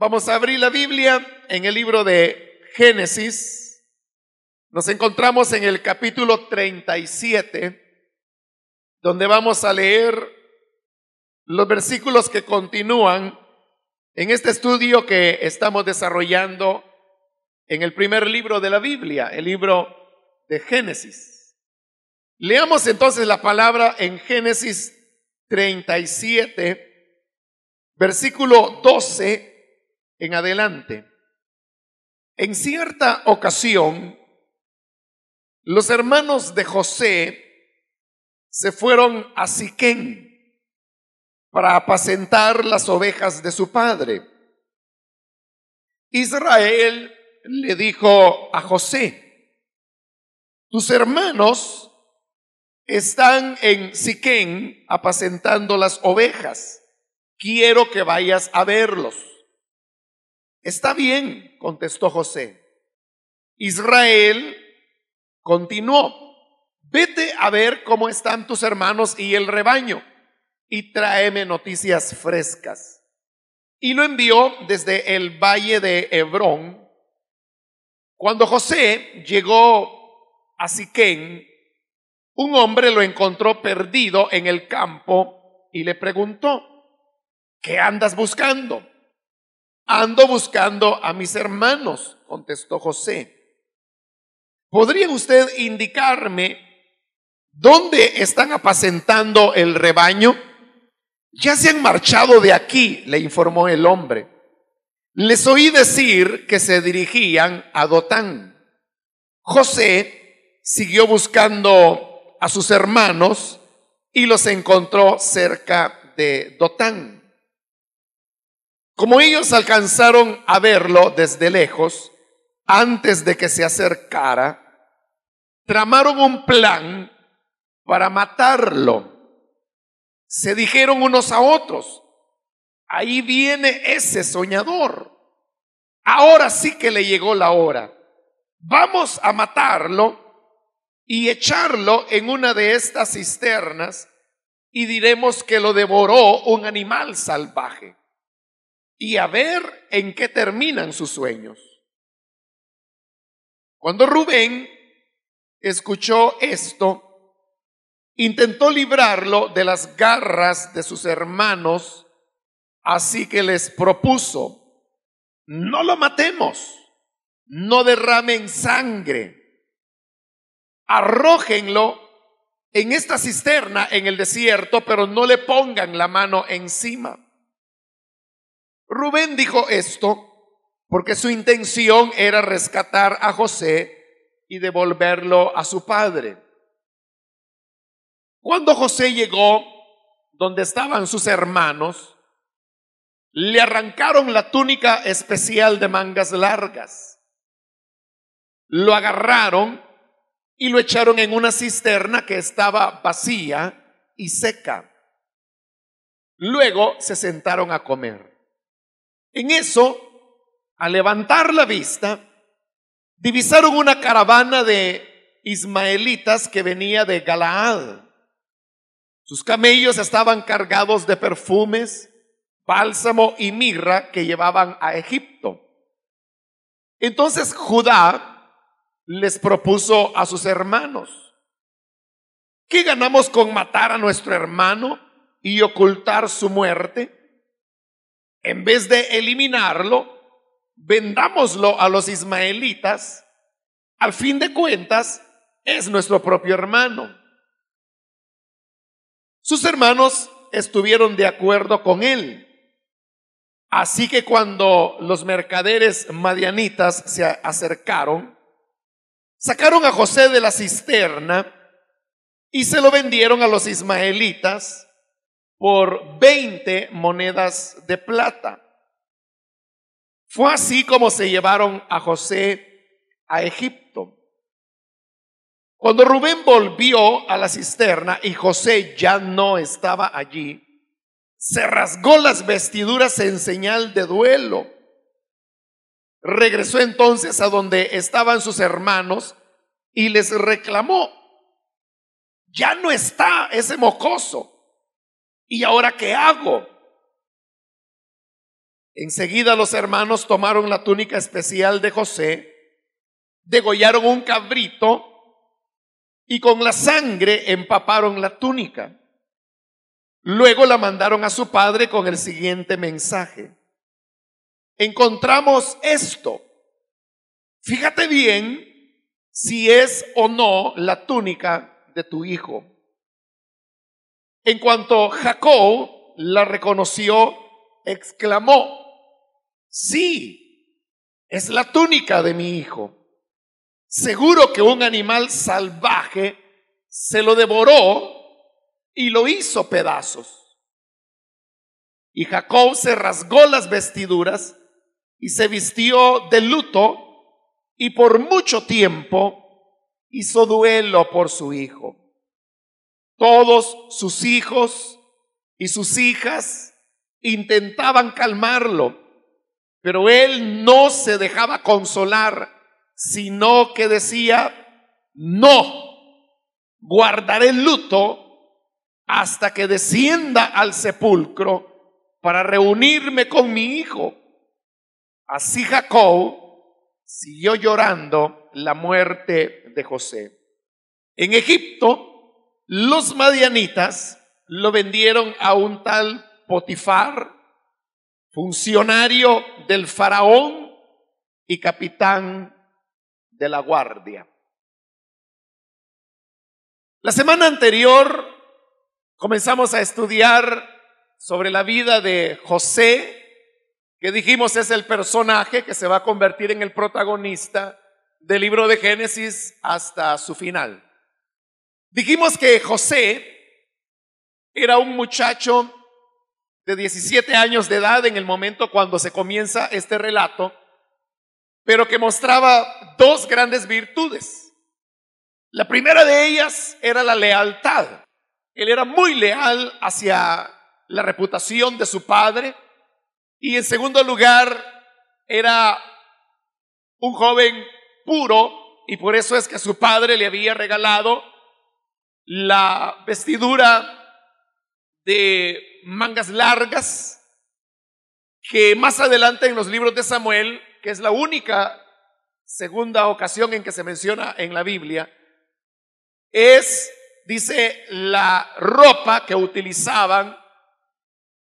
Vamos a abrir la Biblia en el libro de Génesis. Nos encontramos en el capítulo 37, donde vamos a leer los versículos que continúan en este estudio que estamos desarrollando en el primer libro de la Biblia, el libro de Génesis. Leamos entonces la palabra en Génesis 37, versículo 12 en adelante. En cierta ocasión, los hermanos de José se fueron a Siquén para apacentar las ovejas de su padre. Israel le dijo a José, tus hermanos están en Siquén apacentando las ovejas, quiero que vayas a verlos. Está bien, contestó José. Israel continuó, vete a ver cómo están tus hermanos y el rebaño y tráeme noticias frescas. Y lo envió desde el valle de Hebrón. Cuando José llegó a Siquén, un hombre lo encontró perdido en el campo y le preguntó, ¿qué andas buscando? Ando buscando a mis hermanos, contestó José. ¿Podría usted indicarme dónde están apacentando el rebaño? Ya se han marchado de aquí, le informó el hombre. Les oí decir que se dirigían a Dotán. José siguió buscando a sus hermanos y los encontró cerca de Dotán. Como ellos alcanzaron a verlo desde lejos, antes de que se acercara, tramaron un plan para matarlo. Se dijeron unos a otros, ahí viene ese soñador. Ahora sí que le llegó la hora. Vamos a matarlo y echarlo en una de estas cisternas y diremos que lo devoró un animal salvaje y a ver en qué terminan sus sueños. Cuando Rubén escuchó esto, intentó librarlo de las garras de sus hermanos, así que les propuso, no lo matemos, no derramen sangre, arrójenlo en esta cisterna en el desierto, pero no le pongan la mano encima. Rubén dijo esto porque su intención era rescatar a José y devolverlo a su padre. Cuando José llegó donde estaban sus hermanos, le arrancaron la túnica especial de mangas largas, lo agarraron y lo echaron en una cisterna que estaba vacía y seca. Luego se sentaron a comer. En eso, al levantar la vista, divisaron una caravana de ismaelitas que venía de Galaad. Sus camellos estaban cargados de perfumes, bálsamo y mirra que llevaban a Egipto. Entonces Judá les propuso a sus hermanos, ¿qué ganamos con matar a nuestro hermano y ocultar su muerte? en vez de eliminarlo, vendámoslo a los ismaelitas, al fin de cuentas es nuestro propio hermano. Sus hermanos estuvieron de acuerdo con él. Así que cuando los mercaderes madianitas se acercaron, sacaron a José de la cisterna y se lo vendieron a los ismaelitas por 20 monedas de plata. Fue así como se llevaron a José a Egipto. Cuando Rubén volvió a la cisterna y José ya no estaba allí, se rasgó las vestiduras en señal de duelo. Regresó entonces a donde estaban sus hermanos y les reclamó, ya no está ese mocoso ¿Y ahora qué hago? Enseguida los hermanos tomaron la túnica especial de José, degollaron un cabrito y con la sangre empaparon la túnica. Luego la mandaron a su padre con el siguiente mensaje. Encontramos esto. Fíjate bien si es o no la túnica de tu hijo. En cuanto Jacob la reconoció, exclamó, sí, es la túnica de mi hijo. Seguro que un animal salvaje se lo devoró y lo hizo pedazos. Y Jacob se rasgó las vestiduras y se vistió de luto y por mucho tiempo hizo duelo por su hijo. Todos sus hijos y sus hijas intentaban calmarlo, pero él no se dejaba consolar, sino que decía, no, guardaré el luto hasta que descienda al sepulcro para reunirme con mi hijo. Así Jacob siguió llorando la muerte de José. En Egipto, los madianitas lo vendieron a un tal Potifar, funcionario del faraón y capitán de la guardia. La semana anterior comenzamos a estudiar sobre la vida de José, que dijimos es el personaje que se va a convertir en el protagonista del libro de Génesis hasta su final. Dijimos que José era un muchacho de 17 años de edad en el momento cuando se comienza este relato, pero que mostraba dos grandes virtudes. La primera de ellas era la lealtad. Él era muy leal hacia la reputación de su padre y en segundo lugar era un joven puro y por eso es que su padre le había regalado la vestidura de mangas largas, que más adelante en los libros de Samuel, que es la única segunda ocasión en que se menciona en la Biblia, es, dice, la ropa que utilizaban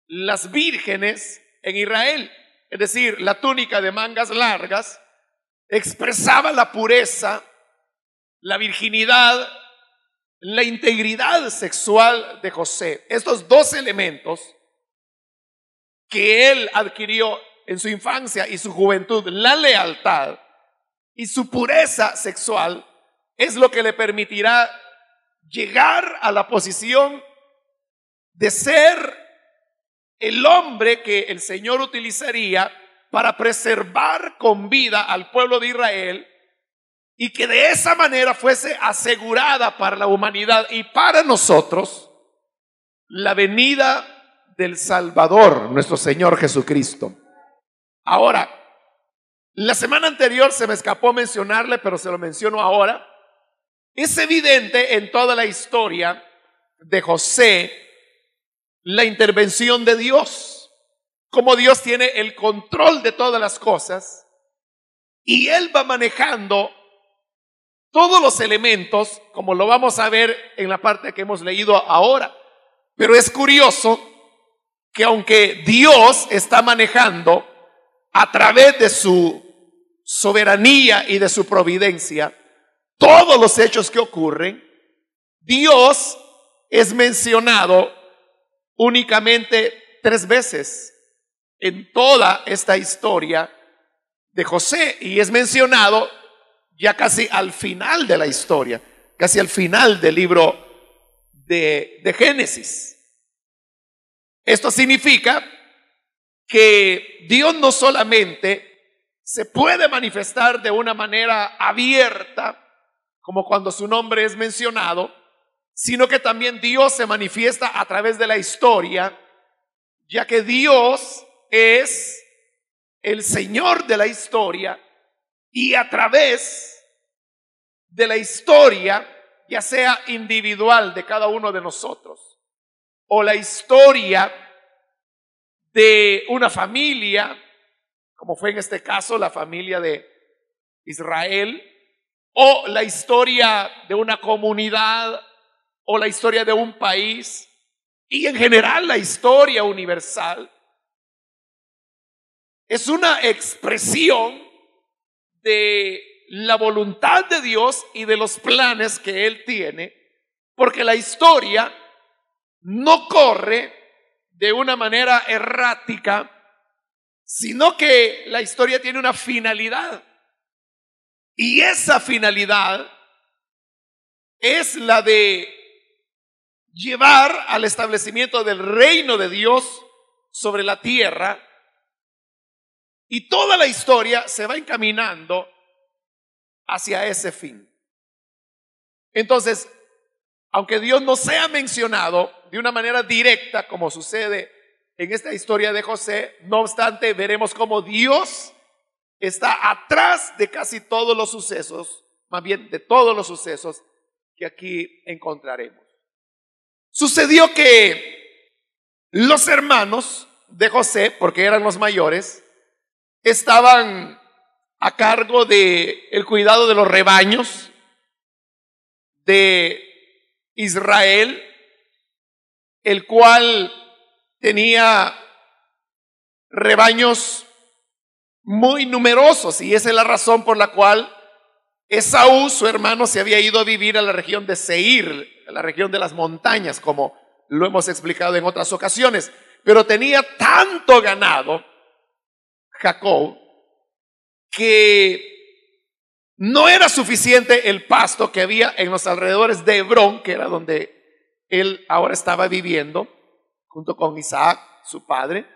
las vírgenes en Israel. Es decir, la túnica de mangas largas expresaba la pureza, la virginidad la integridad sexual de José. Estos dos elementos que él adquirió en su infancia y su juventud, la lealtad y su pureza sexual, es lo que le permitirá llegar a la posición de ser el hombre que el Señor utilizaría para preservar con vida al pueblo de Israel y que de esa manera fuese asegurada para la humanidad y para nosotros la venida del Salvador, nuestro Señor Jesucristo. Ahora, la semana anterior se me escapó mencionarle, pero se lo menciono ahora. Es evidente en toda la historia de José la intervención de Dios, como Dios tiene el control de todas las cosas y él va manejando todos los elementos, como lo vamos a ver en la parte que hemos leído ahora. Pero es curioso que aunque Dios está manejando a través de su soberanía y de su providencia todos los hechos que ocurren, Dios es mencionado únicamente tres veces en toda esta historia de José y es mencionado ya casi al final de la historia, casi al final del libro de, Génesis. Esto significa que Dios no solamente se puede manifestar de una manera abierta, como cuando su nombre es mencionado, sino que también Dios se manifiesta a través de la historia, ya que Dios es el Señor de la historia y a través de la historia, ya sea individual de cada uno de nosotros, o la historia de una familia, como fue en este caso la familia de Israel, o la historia de una comunidad, o la historia de un país, y en general la historia universal, es una expresión de la voluntad de Dios y de los planes que Él tiene, porque la historia no corre de una manera errática, sino que la historia tiene una finalidad. Y esa finalidad es la de llevar al establecimiento del reino de Dios sobre la tierra y toda la historia se va encaminando hacia ese fin. Entonces, aunque Dios no sea mencionado de una manera directa como sucede en esta historia de José, no obstante veremos cómo Dios está atrás de casi todos los sucesos, más bien de todos los sucesos que aquí encontraremos. Sucedió que los hermanos de José, porque eran los mayores, estaban a cargo de el cuidado de los rebaños de Israel, el cual tenía rebaños muy numerosos y esa es la razón por la cual Esaú, su hermano, se había ido a vivir a la región de Seir, a la región de las montañas, como lo hemos explicado en otras ocasiones, pero tenía tanto ganado Jacob que no era suficiente el pasto que había en los alrededores de Hebrón, que era donde él ahora estaba viviendo, junto con Isaac, su padre,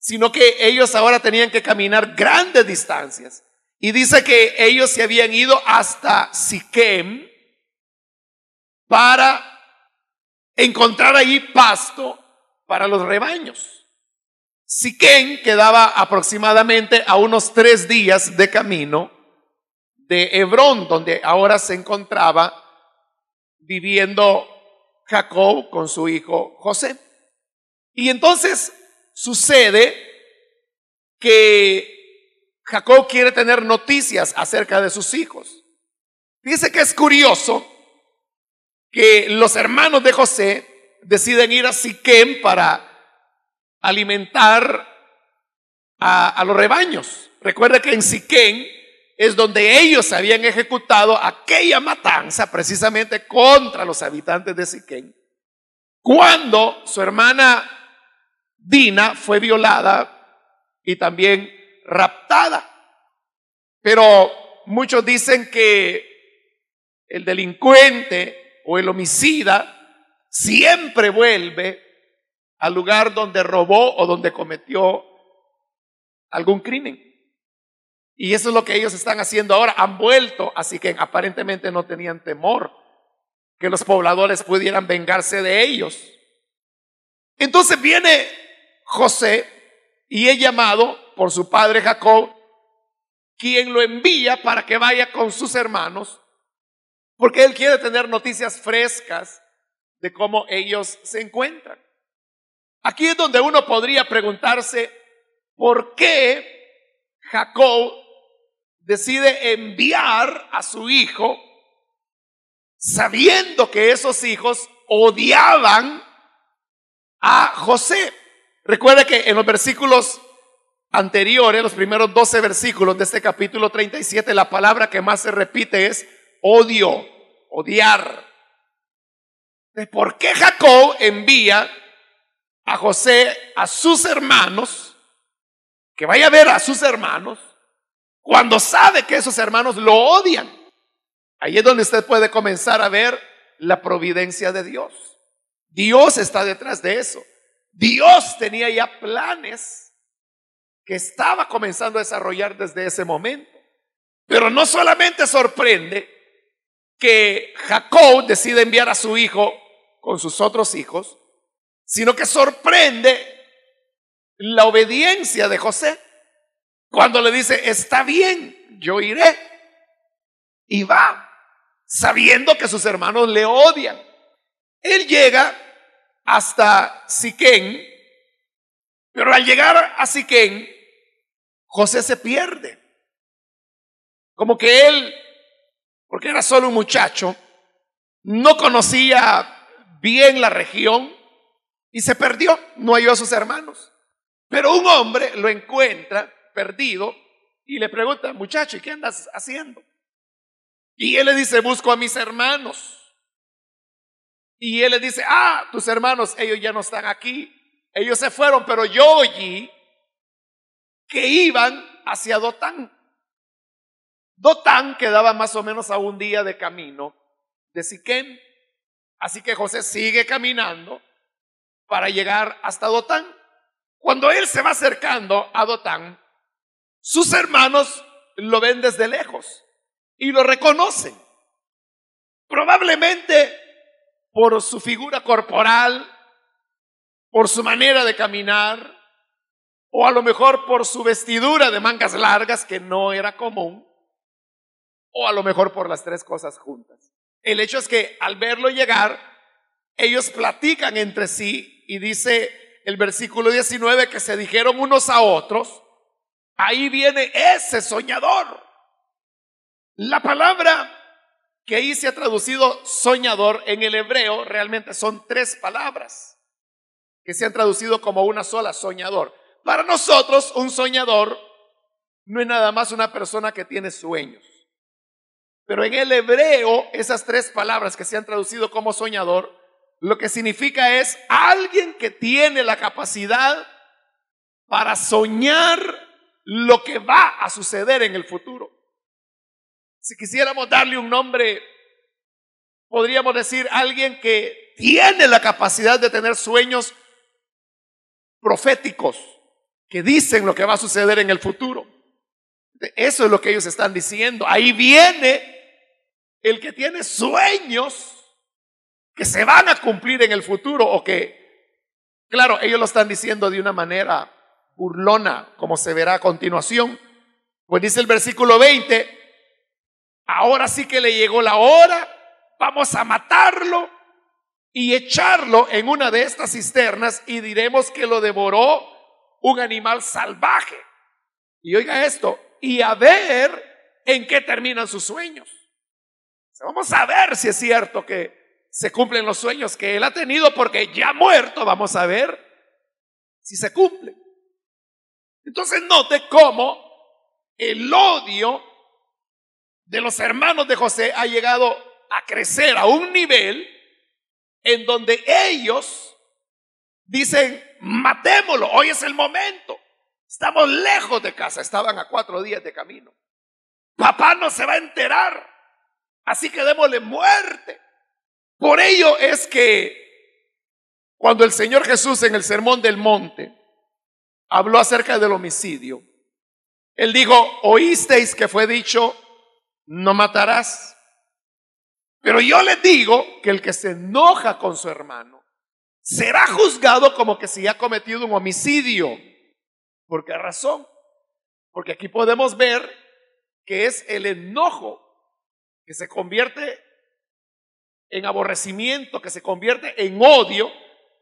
sino que ellos ahora tenían que caminar grandes distancias. Y dice que ellos se habían ido hasta Siquem para encontrar allí pasto para los rebaños. Siquén quedaba aproximadamente a unos tres días de camino de Hebrón, donde ahora se encontraba viviendo Jacob con su hijo José. Y entonces sucede que Jacob quiere tener noticias acerca de sus hijos. Dice que es curioso que los hermanos de José deciden ir a Siquén para alimentar a, los rebaños. Recuerda que en Siquén es donde ellos habían ejecutado aquella matanza precisamente contra los habitantes de Siquén, cuando su hermana Dina fue violada y también raptada. Pero muchos dicen que el delincuente o el homicida siempre vuelve al lugar donde robó o donde cometió algún crimen. Y eso es lo que ellos están haciendo ahora. Han vuelto, así que aparentemente no tenían temor que los pobladores pudieran vengarse de ellos. Entonces viene José y es llamado por su padre Jacob, quien lo envía para que vaya con sus hermanos, porque él quiere tener noticias frescas de cómo ellos se encuentran. Aquí es donde uno podría preguntarse por qué Jacob decide enviar a su hijo sabiendo que esos hijos odiaban a José. Recuerde que en los versículos anteriores, los primeros 12 versículos de este capítulo 37, la palabra que más se repite es odio, odiar. ¿Por qué Jacob envía a José, a sus hermanos, que vaya a ver a sus hermanos, cuando sabe que esos hermanos lo odian. Ahí es donde usted puede comenzar a ver la providencia de Dios. Dios está detrás de eso. Dios tenía ya planes que estaba comenzando a desarrollar desde ese momento. Pero no solamente sorprende que Jacob decide enviar a su hijo con sus otros hijos, sino que sorprende la obediencia de José cuando le dice, está bien, yo iré. Y va, sabiendo que sus hermanos le odian. Él llega hasta Siquén, pero al llegar a Siquén, José se pierde. Como que él, porque era solo un muchacho, no conocía bien la región, y se perdió, no halló a sus hermanos. Pero un hombre lo encuentra perdido y le pregunta, muchacho, ¿y qué andas haciendo? Y él le dice, busco a mis hermanos. Y él le dice, ah, tus hermanos, ellos ya no están aquí. Ellos se fueron, pero yo oí que iban hacia Dotán. Dotán quedaba más o menos a un día de camino de Siquén. Así que José sigue caminando para llegar hasta Dotán. Cuando él se va acercando a Dotán, sus hermanos lo ven desde lejos y lo reconocen. Probablemente por su figura corporal, por su manera de caminar, o a lo mejor por su vestidura de mangas largas que no era común, o a lo mejor por las tres cosas juntas. El hecho es que al verlo llegar, ellos platican entre sí y dice el versículo 19 que se dijeron unos a otros, ahí viene ese soñador. La palabra que ahí se ha traducido soñador en el hebreo realmente son tres palabras que se han traducido como una sola, soñador. Para nosotros un soñador no es nada más una persona que tiene sueños. Pero en el hebreo esas tres palabras que se han traducido como soñador lo que significa es alguien que tiene la capacidad para soñar lo que va a suceder en el futuro. Si quisiéramos darle un nombre, podríamos decir alguien que tiene la capacidad de tener sueños proféticos que dicen lo que va a suceder en el futuro. Eso es lo que ellos están diciendo. Ahí viene el que tiene sueños que se van a cumplir en el futuro o que, claro, ellos lo están diciendo de una manera burlona, como se verá a continuación. Pues dice el versículo 20, ahora sí que le llegó la hora, vamos a matarlo y echarlo en una de estas cisternas y diremos que lo devoró un animal salvaje. Y oiga esto, y a ver en qué terminan sus sueños. vamos a ver si es cierto que se cumplen los sueños que él ha tenido porque ya muerto vamos a ver si se cumple. Entonces note cómo el odio de los hermanos de José ha llegado a crecer a un nivel en donde ellos dicen, matémoslo, hoy es el momento. Estamos lejos de casa, estaban a cuatro días de camino. Papá no se va a enterar, así que démosle muerte. Por ello es que cuando el Señor Jesús en el Sermón del Monte habló acerca del homicidio, Él dijo, oísteis que fue dicho, no matarás. Pero yo le digo que el que se enoja con su hermano será juzgado como que si ha cometido un homicidio. ¿Por qué razón? Porque aquí podemos ver que es el enojo que se convierte en aborrecimiento que se convierte en odio,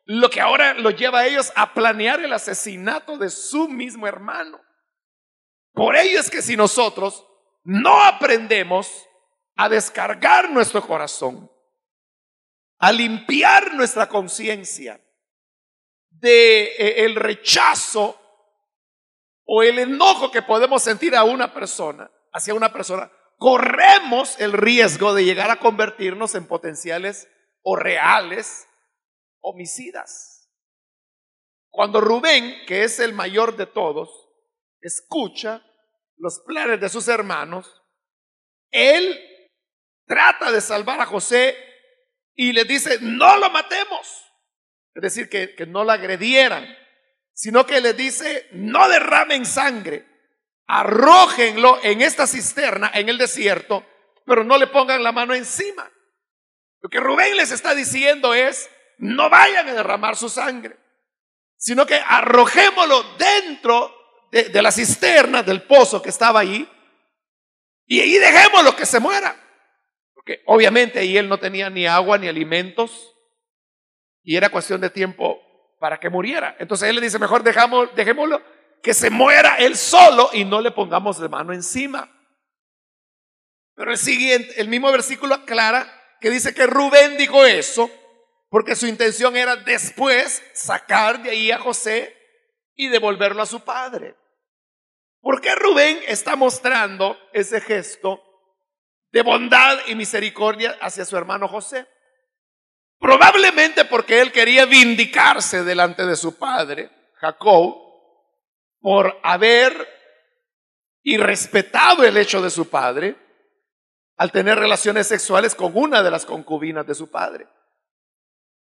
lo que ahora lo lleva a ellos a planear el asesinato de su mismo hermano. Por ello es que si nosotros no aprendemos a descargar nuestro corazón, a limpiar nuestra conciencia de eh, el rechazo o el enojo que podemos sentir a una persona, hacia una persona, corremos el riesgo de llegar a convertirnos en potenciales o reales homicidas. Cuando Rubén, que es el mayor de todos, escucha los planes de sus hermanos, él trata de salvar a José y le dice, no lo matemos. Es decir, que, no lo agredieran, sino que le dice, no derramen sangre arrójenlo en esta cisterna, en el desierto, pero no le pongan la mano encima. Lo que Rubén les está diciendo es, no vayan a derramar su sangre, sino que arrojémoslo dentro de, la cisterna, del pozo que estaba ahí, y ahí dejémoslo que se muera. Porque obviamente ahí él no tenía ni agua ni alimentos, y era cuestión de tiempo para que muriera. Entonces él le dice, mejor dejamos, dejémoslo que se muera él solo y no le pongamos de mano encima. Pero el siguiente, el mismo versículo aclara que dice que Rubén dijo eso porque su intención era después sacar de ahí a José y devolverlo a su padre. ¿Por qué Rubén está mostrando ese gesto de bondad y misericordia hacia su hermano José? Probablemente porque él quería vindicarse delante de su padre, Jacob, por haber irrespetado el hecho de su padre al tener relaciones sexuales con una de las concubinas de su padre.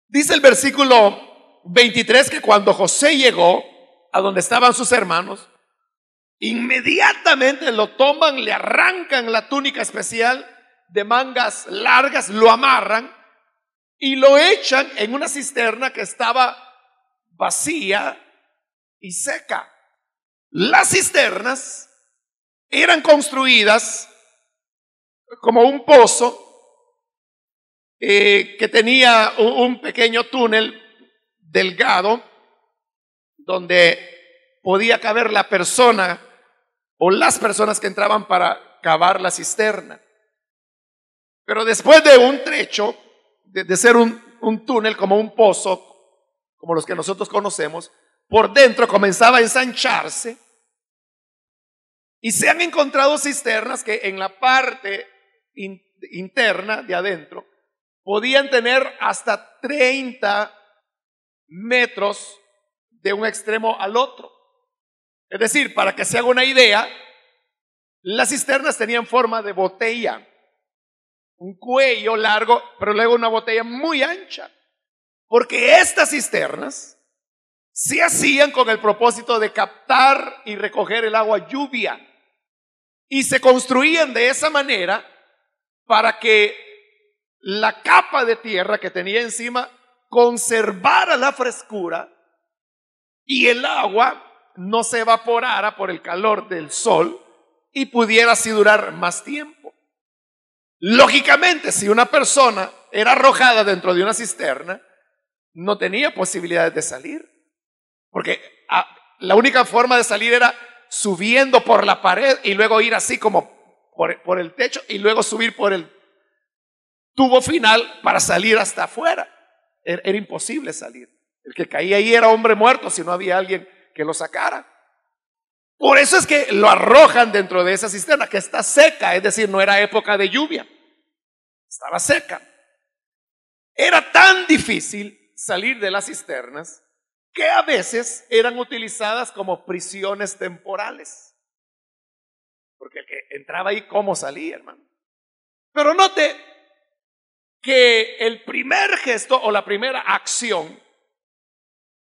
Dice el versículo 23 que cuando José llegó a donde estaban sus hermanos, inmediatamente lo toman, le arrancan la túnica especial de mangas largas, lo amarran y lo echan en una cisterna que estaba vacía y seca. Las cisternas eran construidas como un pozo eh, que tenía un pequeño túnel delgado donde podía caber la persona o las personas que entraban para cavar la cisterna. Pero después de un trecho, de, ser un túnel como un pozo, como los que nosotros conocemos, por dentro comenzaba a ensancharse. Y se han encontrado cisternas que en la parte interna de adentro podían tener hasta 30 metros de un extremo al otro. Es decir, para que se haga una idea, las cisternas tenían forma de botella, un cuello largo, pero luego una botella muy ancha, porque estas cisternas se hacían con el propósito de captar y recoger el agua lluvia. Y se construían de esa manera para que la capa de tierra que tenía encima conservara la frescura y el agua no se evaporara por el calor del sol y pudiera así durar más tiempo. Lógicamente, si una persona era arrojada dentro de una cisterna, no tenía posibilidades de salir. Porque ah, la única forma de salir era subiendo por la pared y luego ir así como por, el techo y luego subir por el tubo final para salir hasta afuera. era imposible salir. El que caía ahí era hombre muerto si no había alguien que lo sacara. Por eso es que lo arrojan dentro de esa cisterna que está seca, es decir, no era época de lluvia, estaba seca. Era tan difícil salir de las cisternas que a veces eran utilizadas como prisiones temporales. Porque el que entraba ahí, ¿cómo salía, hermano? Pero note que el primer gesto o la primera acción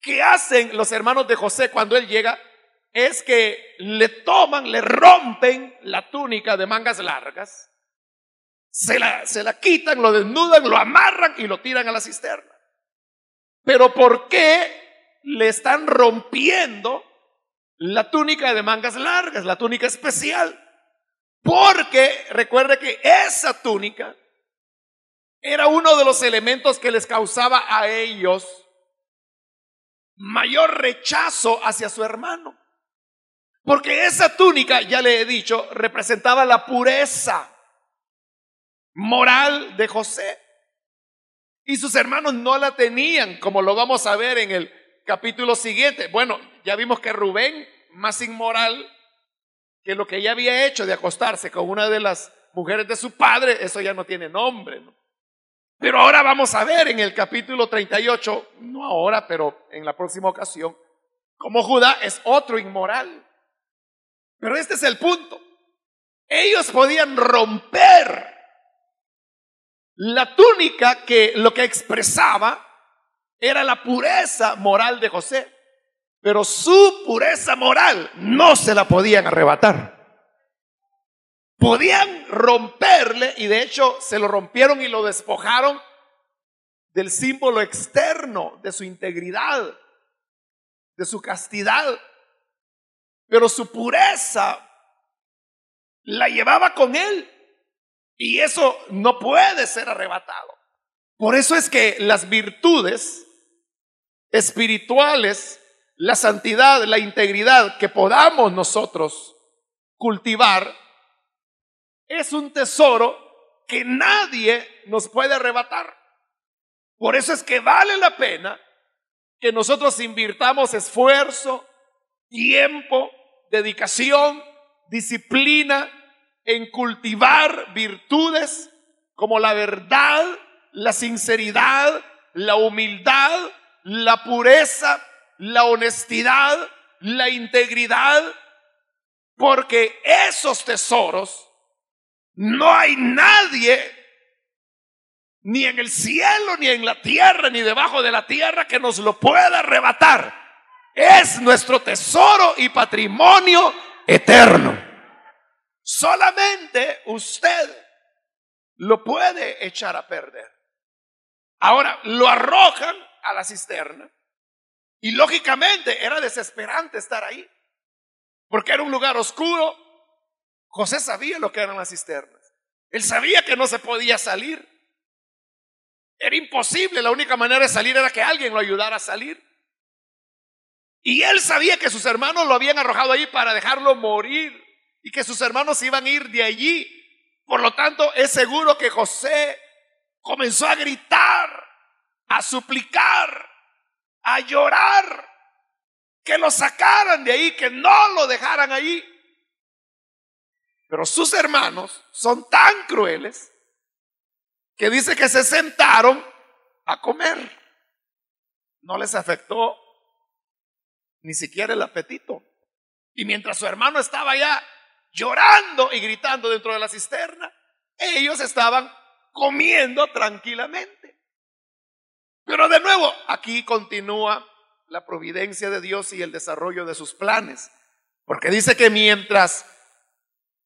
que hacen los hermanos de José cuando él llega es que le toman, le rompen la túnica de mangas largas, se la, se la quitan, lo desnudan, lo amarran y lo tiran a la cisterna. Pero ¿por qué le están rompiendo la túnica de mangas largas, la túnica especial. Porque recuerde que esa túnica era uno de los elementos que les causaba a ellos mayor rechazo hacia su hermano. Porque esa túnica, ya le he dicho, representaba la pureza moral de José. Y sus hermanos no la tenían, como lo vamos a ver en el capítulo siguiente. Bueno, ya vimos que Rubén, más inmoral que lo que ella había hecho de acostarse con una de las mujeres de su padre, eso ya no tiene nombre. Pero ahora vamos a ver en el capítulo 38, no ahora, pero en la próxima ocasión, cómo Judá es otro inmoral. Pero este es el punto. Ellos podían romper la túnica que lo que expresaba era la pureza moral de José, pero su pureza moral no se la podían arrebatar. Podían romperle, y de hecho se lo rompieron y lo despojaron del símbolo externo, de su integridad, de su castidad, pero su pureza la llevaba con él. Y eso no puede ser arrebatado. Por eso es que las virtudes espirituales, la santidad, la integridad que podamos nosotros cultivar, es un tesoro que nadie nos puede arrebatar. Por eso es que vale la pena que nosotros invirtamos esfuerzo, tiempo, dedicación, disciplina en cultivar virtudes como la verdad, la sinceridad, la humildad, la pureza, la honestidad, la integridad, porque esos tesoros no hay nadie, ni en el cielo, ni en la tierra, ni debajo de la tierra, que nos lo pueda arrebatar. Es nuestro tesoro y patrimonio eterno. Solamente usted lo puede echar a perder. Ahora, lo arrojan a la cisterna. Y lógicamente era desesperante estar ahí, porque era un lugar oscuro. José sabía lo que eran las cisternas. Él sabía que no se podía salir. Era imposible, la única manera de salir era que alguien lo ayudara a salir. Y él sabía que sus hermanos lo habían arrojado ahí para dejarlo morir y que sus hermanos iban a ir de allí. Por lo tanto, es seguro que José comenzó a gritar a suplicar, a llorar, que lo sacaran de ahí, que no lo dejaran ahí. Pero sus hermanos son tan crueles que dice que se sentaron a comer. No les afectó ni siquiera el apetito. Y mientras su hermano estaba allá llorando y gritando dentro de la cisterna, ellos estaban comiendo tranquilamente. Pero de nuevo, aquí continúa la providencia de Dios y el desarrollo de sus planes. Porque dice que mientras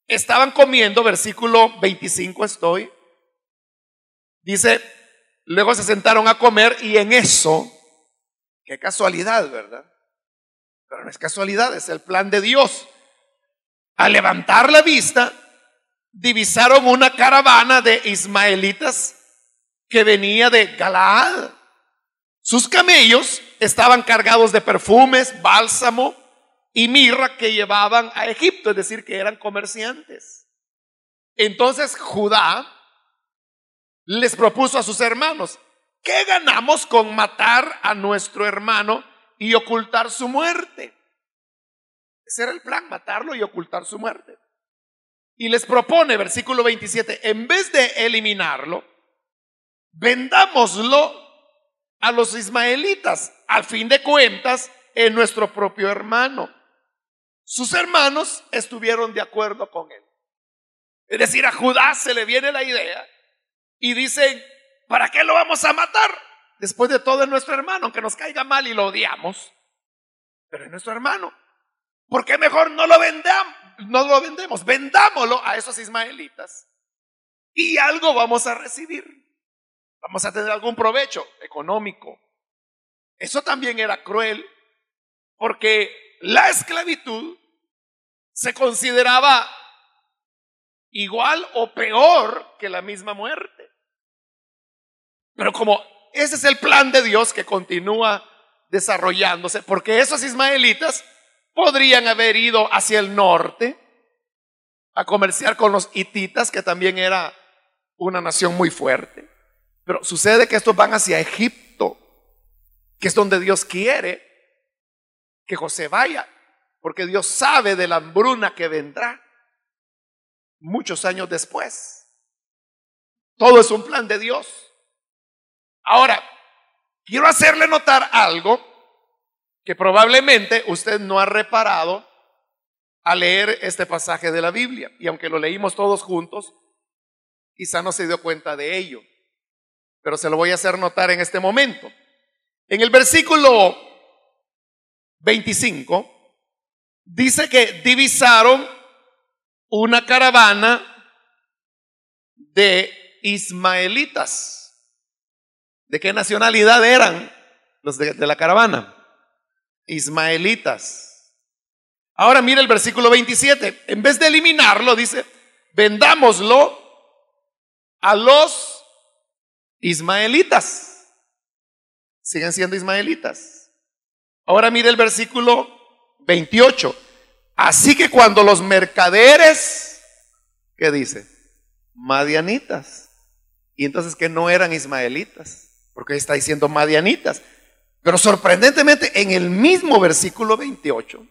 estaban comiendo, versículo 25 estoy, dice, luego se sentaron a comer y en eso, qué casualidad, ¿verdad? Pero no es casualidad, es el plan de Dios. Al levantar la vista, divisaron una caravana de ismaelitas que venía de Galaad. Sus camellos estaban cargados de perfumes, bálsamo y mirra que llevaban a Egipto, es decir, que eran comerciantes. Entonces Judá les propuso a sus hermanos, ¿qué ganamos con matar a nuestro hermano y ocultar su muerte? Ese era el plan, matarlo y ocultar su muerte. Y les propone, versículo 27, en vez de eliminarlo, vendámoslo a los ismaelitas, al fin de cuentas, en nuestro propio hermano. Sus hermanos estuvieron de acuerdo con él. Es decir, a Judá se le viene la idea y dicen, ¿para qué lo vamos a matar? Después de todo es nuestro hermano, aunque nos caiga mal y lo odiamos, pero es nuestro hermano. ¿Por qué mejor no lo vendamos? No lo vendemos, vendámoslo a esos ismaelitas y algo vamos a recibir. Vamos a tener algún provecho económico. Eso también era cruel porque la esclavitud se consideraba igual o peor que la misma muerte. Pero como ese es el plan de Dios que continúa desarrollándose, porque esos ismaelitas podrían haber ido hacia el norte a comerciar con los hititas, que también era una nación muy fuerte. Pero sucede que estos van hacia Egipto, que es donde Dios quiere que José vaya, porque Dios sabe de la hambruna que vendrá muchos años después. Todo es un plan de Dios. Ahora, quiero hacerle notar algo que probablemente usted no ha reparado al leer este pasaje de la Biblia. Y aunque lo leímos todos juntos, quizá no se dio cuenta de ello pero se lo voy a hacer notar en este momento. En el versículo 25 dice que divisaron una caravana de ismaelitas. ¿De qué nacionalidad eran los de, la caravana? Ismaelitas. Ahora mira el versículo 27. En vez de eliminarlo, dice, vendámoslo a los Ismaelitas. Siguen siendo ismaelitas. Ahora mire el versículo 28. Así que cuando los mercaderes, ¿qué dice? Madianitas. Y entonces que no eran ismaelitas, porque está diciendo madianitas. Pero sorprendentemente en el mismo versículo 28,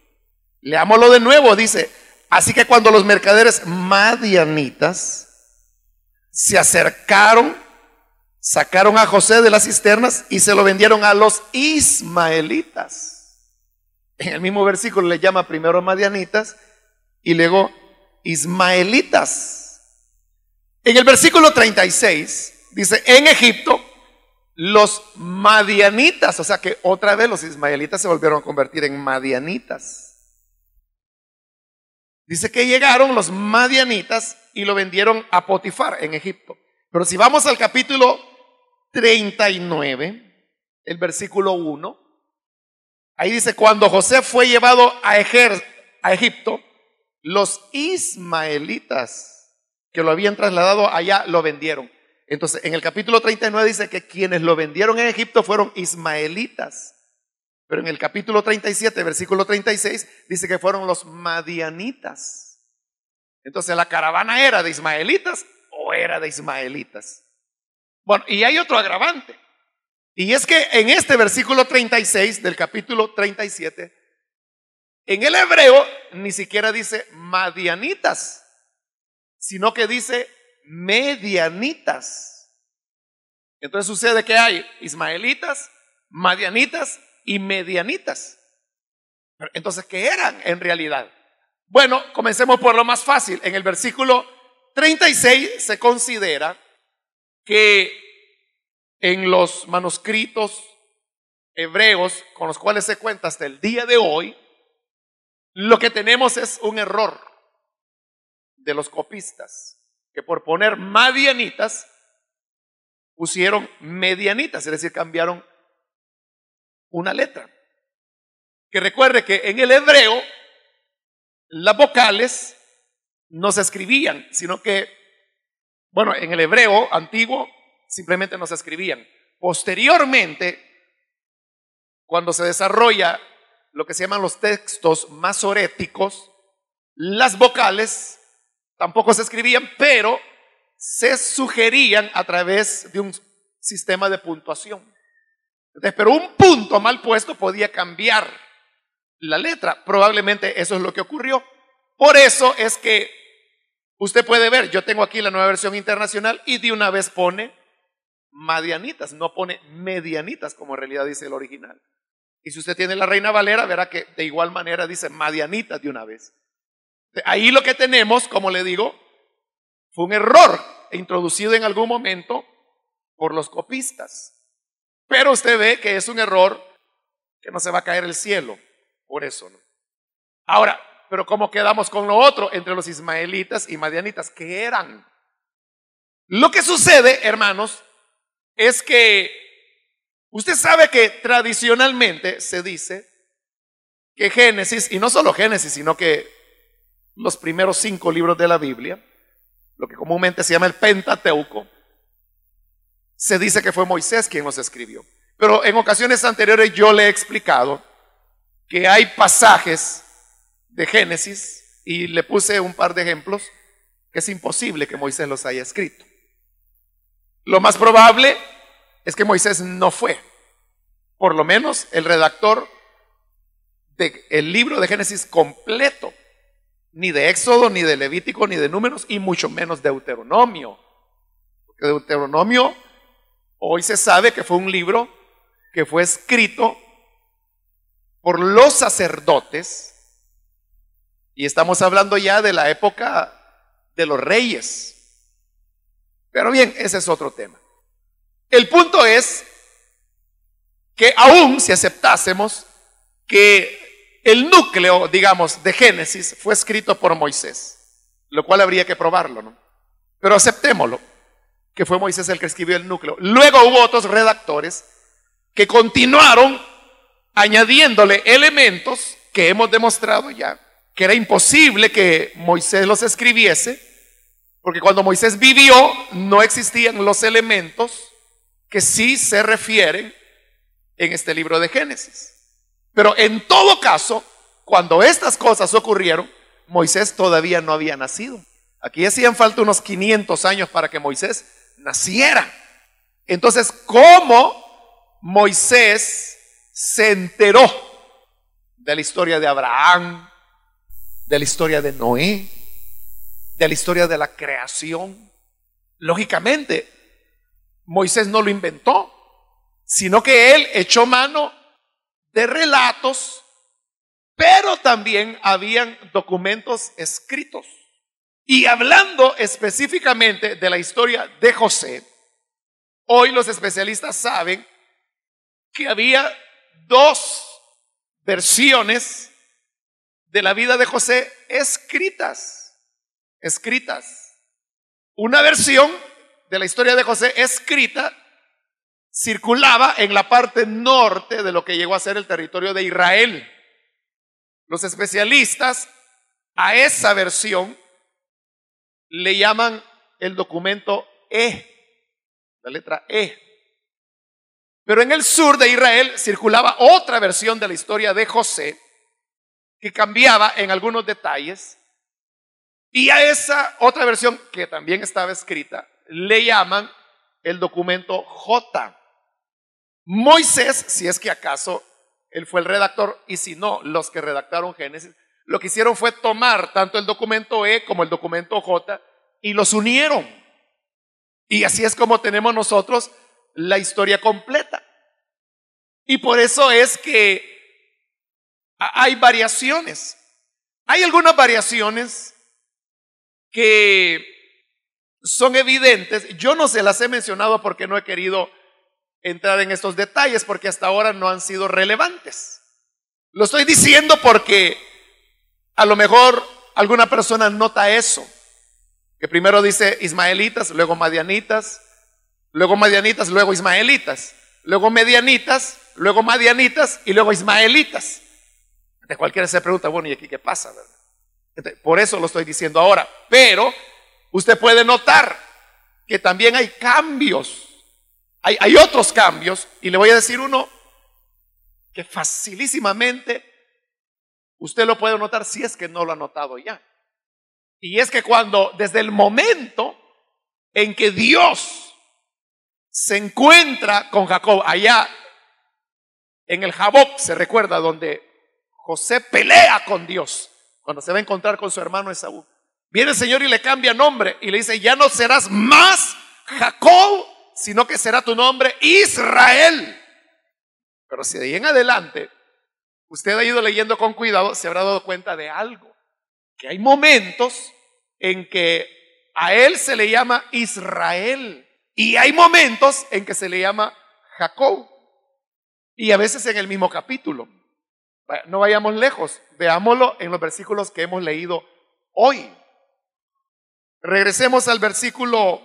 leámoslo de nuevo, dice, así que cuando los mercaderes madianitas se acercaron Sacaron a José de las cisternas y se lo vendieron a los ismaelitas. En el mismo versículo le llama primero madianitas y luego ismaelitas. En el versículo 36 dice, en Egipto los madianitas, o sea que otra vez los ismaelitas se volvieron a convertir en madianitas. Dice que llegaron los madianitas y lo vendieron a Potifar en Egipto. Pero si vamos al capítulo 39, el versículo 1. Ahí dice, cuando José fue llevado a, Egipto, los ismaelitas que lo habían trasladado allá lo vendieron. Entonces, en el capítulo 39 dice que quienes lo vendieron en Egipto fueron ismaelitas. Pero en el capítulo 37, versículo 36, dice que fueron los madianitas. Entonces, ¿la caravana era de ismaelitas o era de ismaelitas? Bueno, y hay otro agravante. Y es que en este versículo 36 del capítulo 37, en el hebreo ni siquiera dice madianitas, sino que dice medianitas. Entonces sucede que hay ismaelitas, madianitas y medianitas. Entonces, ¿qué eran en realidad? Bueno, comencemos por lo más fácil. En el versículo 36 se considera que en los manuscritos hebreos con los cuales se cuenta hasta el día de hoy, lo que tenemos es un error de los copistas, que por poner medianitas pusieron medianitas, es decir, cambiaron una letra. Que recuerde que en el hebreo las vocales no se escribían, sino que bueno, en el hebreo antiguo simplemente no se escribían. Posteriormente, cuando se desarrolla lo que se llaman los textos masoréticos, las vocales tampoco se escribían, pero se sugerían a través de un sistema de puntuación. pero un punto mal puesto podía cambiar la letra. Probablemente eso es lo que ocurrió. Por eso es que Usted puede ver, yo tengo aquí la nueva versión internacional y de una vez pone madianitas, no pone medianitas como en realidad dice el original. Y si usted tiene la Reina Valera, verá que de igual manera dice madianitas de una vez. Ahí lo que tenemos, como le digo, fue un error introducido en algún momento por los copistas. Pero usted ve que es un error que no se va a caer el cielo por eso. ¿no? Ahora, pero ¿cómo quedamos con lo otro entre los ismaelitas y madianitas? Que eran? Lo que sucede, hermanos, es que usted sabe que tradicionalmente se dice que Génesis, y no solo Génesis, sino que los primeros cinco libros de la Biblia, lo que comúnmente se llama el Pentateuco, se dice que fue Moisés quien los escribió. Pero en ocasiones anteriores yo le he explicado que hay pasajes de Génesis y le puse un par de ejemplos que es imposible que Moisés los haya escrito. Lo más probable es que Moisés no fue. Por lo menos el redactor del el libro de Génesis completo, ni de Éxodo, ni de Levítico, ni de Números, y mucho menos de Deuteronomio. Porque Deuteronomio hoy se sabe que fue un libro que fue escrito por los sacerdotes y estamos hablando ya de la época de los reyes. Pero bien, ese es otro tema. El punto es que aún si aceptásemos que el núcleo, digamos, de Génesis fue escrito por Moisés, lo cual habría que probarlo, ¿no? Pero aceptémoslo, que fue Moisés el que escribió el núcleo. Luego hubo otros redactores que continuaron añadiéndole elementos que hemos demostrado ya que era imposible que Moisés los escribiese, porque cuando Moisés vivió no existían los elementos que sí se refieren en este libro de Génesis. Pero en todo caso, cuando estas cosas ocurrieron, Moisés todavía no había nacido. Aquí hacían falta unos 500 años para que Moisés naciera. Entonces, ¿cómo Moisés se enteró de la historia de Abraham, de la historia de Noé, de la historia de la creación. Lógicamente, Moisés no lo inventó, sino que él echó mano de relatos, pero también habían documentos escritos. Y hablando específicamente de la historia de José, hoy los especialistas saben que había dos versiones de la vida de José escritas, escritas. Una versión de la historia de José escrita circulaba en la parte norte de lo que llegó a ser el territorio de Israel. Los especialistas a esa versión le llaman el documento E, la letra E. Pero en el sur de Israel circulaba otra versión de la historia de José que cambiaba en algunos detalles. Y a esa otra versión, que también estaba escrita, le llaman el documento J. Moisés, si es que acaso él fue el redactor, y si no, los que redactaron Génesis, lo que hicieron fue tomar tanto el documento E como el documento J y los unieron. Y así es como tenemos nosotros la historia completa. Y por eso es que hay variaciones. Hay algunas variaciones que son evidentes. Yo no se las he mencionado porque no he querido entrar en estos detalles porque hasta ahora no han sido relevantes. Lo estoy diciendo porque a lo mejor alguna persona nota eso, que primero dice ismaelitas, luego madianitas, luego madianitas, luego ismaelitas, luego medianitas, luego madianitas y luego ismaelitas cualquiera se pregunta, bueno, ¿y aquí qué pasa? Este, por eso lo estoy diciendo ahora. Pero usted puede notar que también hay cambios. Hay, hay otros cambios. Y le voy a decir uno que facilísimamente usted lo puede notar si es que no lo ha notado ya. Y es que cuando, desde el momento en que Dios se encuentra con Jacob allá en el Jaboc, se recuerda, donde José pelea con Dios cuando se va a encontrar con su hermano Esaú. Viene el Señor y le cambia nombre y le dice, ya no serás más Jacob, sino que será tu nombre Israel. Pero si de ahí en adelante usted ha ido leyendo con cuidado, se habrá dado cuenta de algo, que hay momentos en que a él se le llama Israel y hay momentos en que se le llama Jacob. Y a veces en el mismo capítulo. No vayamos lejos, veámoslo en los versículos que hemos leído hoy. Regresemos al versículo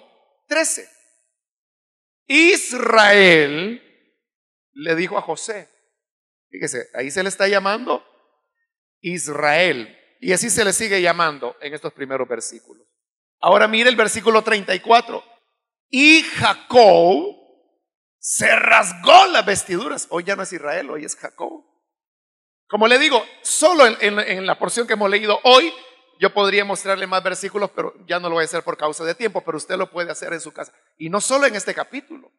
13. Israel le dijo a José, fíjese, ahí se le está llamando Israel. Y así se le sigue llamando en estos primeros versículos. Ahora mire el versículo 34. Y Jacob se rasgó las vestiduras. Hoy ya no es Israel, hoy es Jacob. Como le digo, solo en, la porción que hemos leído hoy, yo podría mostrarle más versículos, pero ya no lo voy a hacer por causa de tiempo, pero usted lo puede hacer en su casa. Y no solo en este capítulo,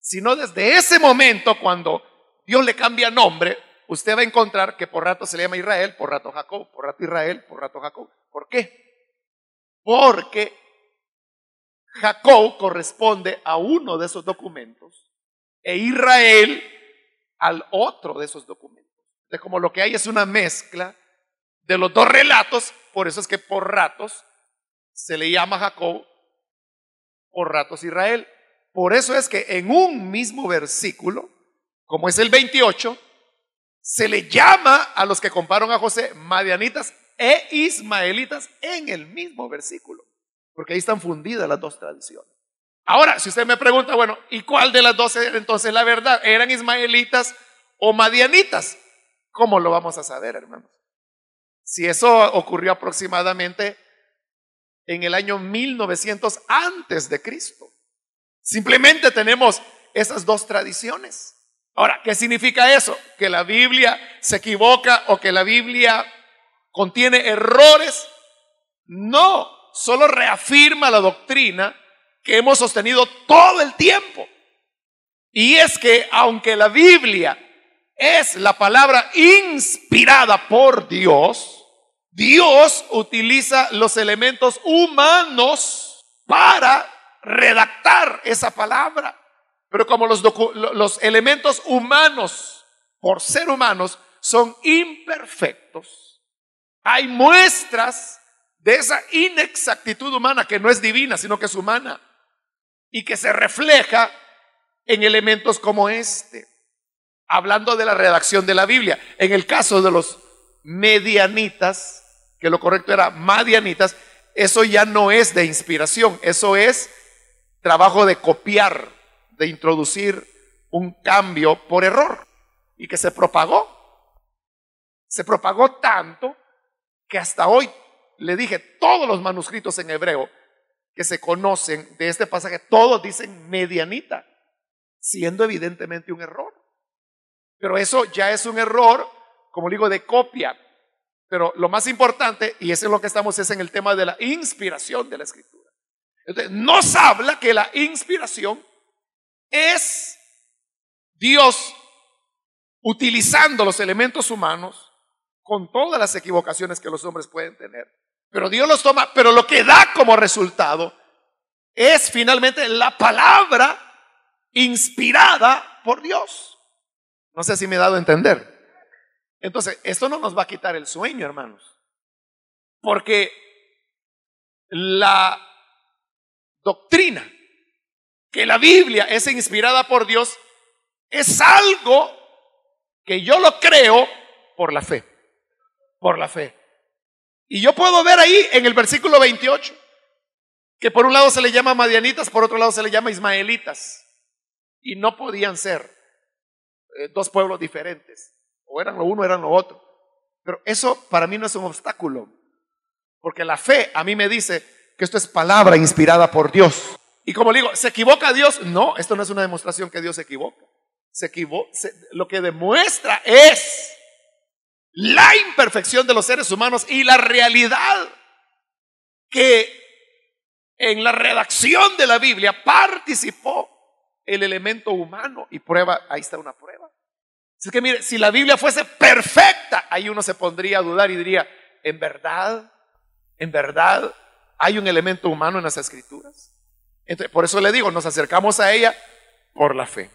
sino desde ese momento cuando Dios le cambia nombre, usted va a encontrar que por rato se le llama Israel, por rato Jacob, por rato Israel, por rato Jacob. ¿Por qué? Porque Jacob corresponde a uno de esos documentos e Israel al otro de esos documentos como lo que hay es una mezcla de los dos relatos, por eso es que por ratos se le llama Jacob, por ratos Israel. Por eso es que en un mismo versículo, como es el 28, se le llama a los que comparon a José madianitas e ismaelitas en el mismo versículo, porque ahí están fundidas las dos tradiciones. Ahora, si usted me pregunta, bueno, ¿y cuál de las dos era entonces la verdad? ¿Eran ismaelitas o madianitas? ¿Cómo lo vamos a saber, hermanos? Si eso ocurrió aproximadamente en el año 1900 antes de Cristo. Simplemente tenemos esas dos tradiciones. Ahora, ¿qué significa eso? ¿Que la Biblia se equivoca o que la Biblia contiene errores? No, solo reafirma la doctrina que hemos sostenido todo el tiempo. Y es que aunque la Biblia es la palabra inspirada por Dios, Dios utiliza los elementos humanos para redactar esa palabra. Pero como los, elementos humanos, por ser humanos, son imperfectos, hay muestras de esa inexactitud humana que no es divina, sino que es humana, y que se refleja en elementos como este hablando de la redacción de la Biblia. En el caso de los medianitas, que lo correcto era madianitas, eso ya no es de inspiración, eso es trabajo de copiar, de introducir un cambio por error y que se propagó. Se propagó tanto que hasta hoy, le dije, todos los manuscritos en hebreo que se conocen de este pasaje, todos dicen medianita, siendo evidentemente un error. Pero eso ya es un error, como digo, de copia. Pero lo más importante, y eso es lo que estamos, es en el tema de la inspiración de la escritura. Entonces, nos habla que la inspiración es Dios utilizando los elementos humanos con todas las equivocaciones que los hombres pueden tener. Pero Dios los toma, pero lo que da como resultado es finalmente la palabra inspirada por Dios. No sé si me he dado a entender. Entonces, esto no nos va a quitar el sueño, hermanos. Porque la doctrina que la Biblia es inspirada por Dios es algo que yo lo creo por la fe. Por la fe. Y yo puedo ver ahí en el versículo 28 que por un lado se le llama madianitas, por otro lado se le llama ismaelitas. Y no podían ser. Eh, dos pueblos diferentes. O eran lo uno, o eran lo otro. Pero eso para mí no es un obstáculo. Porque la fe a mí me dice que esto es palabra inspirada por Dios. Y como digo, ¿se equivoca Dios? No, esto no es una demostración que Dios se equivoca. Se equivo lo que demuestra es la imperfección de los seres humanos y la realidad que en la redacción de la Biblia participó el elemento humano y prueba, ahí está una prueba. Es que mire, si la Biblia fuese perfecta, ahí uno se pondría a dudar y diría, ¿en verdad? ¿En verdad hay un elemento humano en las escrituras? Entonces, por eso le digo, nos acercamos a ella por la fe.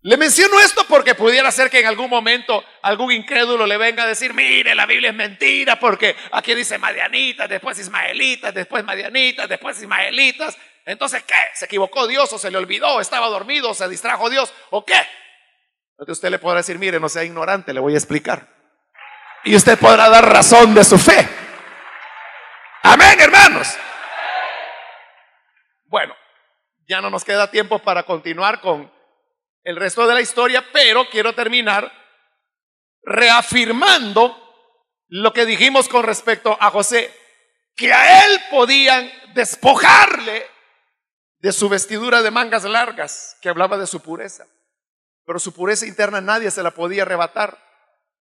Le menciono esto porque pudiera ser que en algún momento algún incrédulo le venga a decir, mire, la Biblia es mentira porque aquí dice Madianitas, después Ismaelitas, después Madianitas, después Ismaelitas. Entonces, ¿qué? ¿Se equivocó Dios o se le olvidó? ¿Estaba dormido? ¿Se distrajo Dios? ¿O qué? usted le podrá decir, mire, no sea ignorante, le voy a explicar. Y usted podrá dar razón de su fe. Amén, hermanos. Bueno, ya no nos queda tiempo para continuar con el resto de la historia, pero quiero terminar reafirmando lo que dijimos con respecto a José, que a él podían despojarle de su vestidura de mangas largas, que hablaba de su pureza. Pero su pureza interna nadie se la podía arrebatar.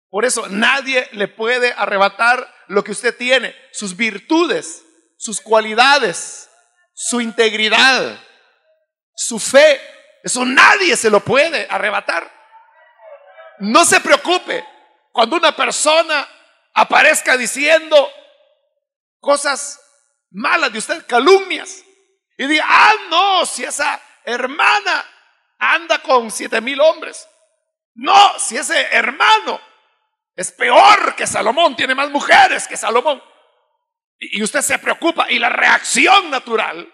Por eso nadie le puede arrebatar lo que usted tiene, sus virtudes, sus cualidades, su integridad, su fe. Eso nadie se lo puede arrebatar. No se preocupe cuando una persona aparezca diciendo cosas malas de usted, calumnias, y diga, ah, no, si esa hermana anda con siete mil hombres. No, si ese hermano es peor que Salomón, tiene más mujeres que Salomón. Y usted se preocupa y la reacción natural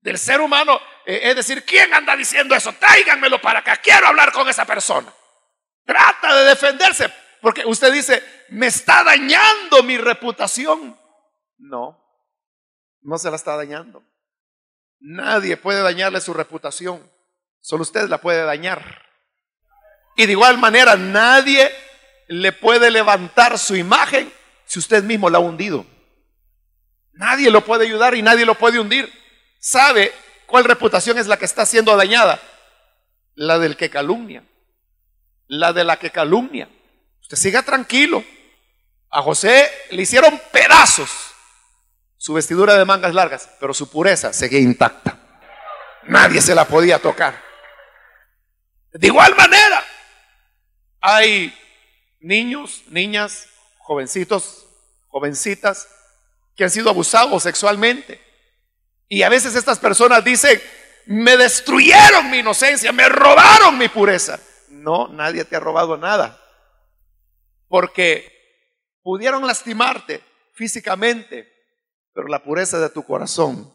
del ser humano eh, es decir, ¿quién anda diciendo eso? Tráiganmelo para acá, quiero hablar con esa persona. Trata de defenderse, porque usted dice, me está dañando mi reputación. No, no se la está dañando. Nadie puede dañarle su reputación. Solo usted la puede dañar. Y de igual manera, nadie le puede levantar su imagen si usted mismo la ha hundido. Nadie lo puede ayudar y nadie lo puede hundir. ¿Sabe cuál reputación es la que está siendo dañada? La del que calumnia. La de la que calumnia. Usted siga tranquilo. A José le hicieron pedazos su vestidura de mangas largas, pero su pureza seguía intacta. Nadie se la podía tocar. De igual manera, hay niños, niñas, jovencitos, jovencitas que han sido abusados sexualmente. Y a veces estas personas dicen, me destruyeron mi inocencia, me robaron mi pureza. No, nadie te ha robado nada. Porque pudieron lastimarte físicamente, pero la pureza de tu corazón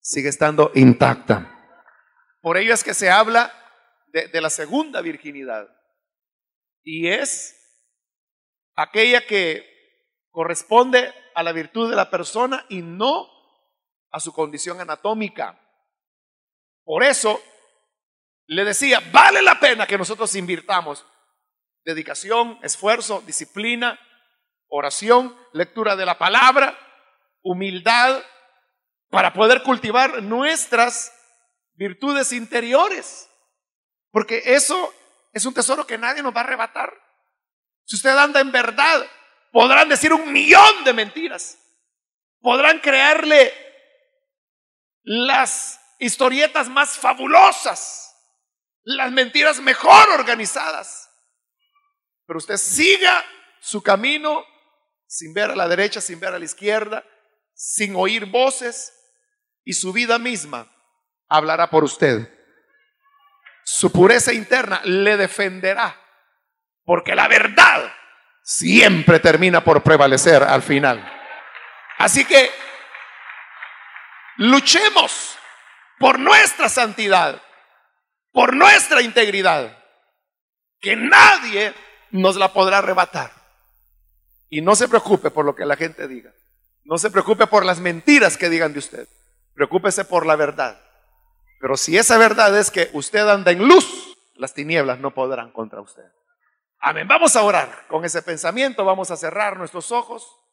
sigue estando intacta. Por ello es que se habla de, la segunda virginidad. Y es aquella que corresponde a la virtud de la persona y no a su condición anatómica. Por eso le decía, vale la pena que nosotros invirtamos dedicación, esfuerzo, disciplina, oración, lectura de la palabra, humildad, para poder cultivar nuestras virtudes interiores. Porque eso es un tesoro que nadie nos va a arrebatar. Si usted anda en verdad, podrán decir un millón de mentiras. Podrán crearle las historietas más fabulosas, las mentiras mejor organizadas. Pero usted siga su camino sin ver a la derecha, sin ver a la izquierda, sin oír voces, y su vida misma hablará por usted su pureza interna le defenderá, porque la verdad siempre termina por prevalecer al final. Así que luchemos por nuestra santidad, por nuestra integridad, que nadie nos la podrá arrebatar. Y no se preocupe por lo que la gente diga, no se preocupe por las mentiras que digan de usted, preocúpese por la verdad. Pero si esa verdad es que usted anda en luz, las tinieblas no podrán contra usted. Amén. Vamos a orar. Con ese pensamiento vamos a cerrar nuestros ojos.